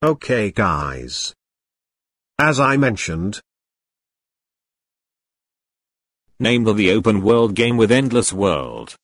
Okay guys. As I mentioned. Name of the open world game with endless world.